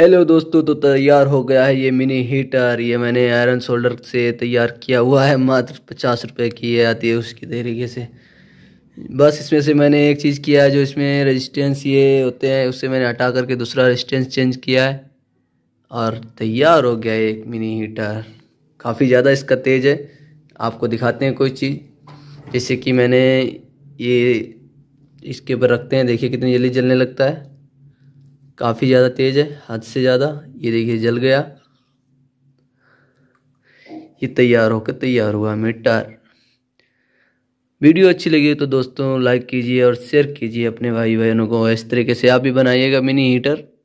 hello दोस्तों तो तैयार हो गया है ये मिनी हीटर ये मैंने आयरन शोल्डर से तैयार किया हुआ है मात्र पचास रुपये की आती है उसकी तरीके से बस इसमें से मैंने एक चीज़ किया है जो इसमें रेजिस्टेंस ये होते हैं उससे मैंने हटा करके दूसरा रेजिस्टेंस चेंज किया है और तैयार हो गया एक मिनी हीटर काफ़ी ज़्यादा इसका तेज़ है आपको दिखाते हैं कोई चीज़ जैसे कि मैंने ये इसके ऊपर रखते हैं देखिए कितनी जल्दी जलने लगता है काफ़ी ज़्यादा तेज़ है हद से ज़्यादा ये देखिए जल गया ये तैयार होकर तैयार हुआ मिटार वीडियो अच्छी लगी तो दोस्तों लाइक कीजिए और शेयर कीजिए अपने भाई बहनों को इस तरीके से आप भी बनाइएगा मिनी हीटर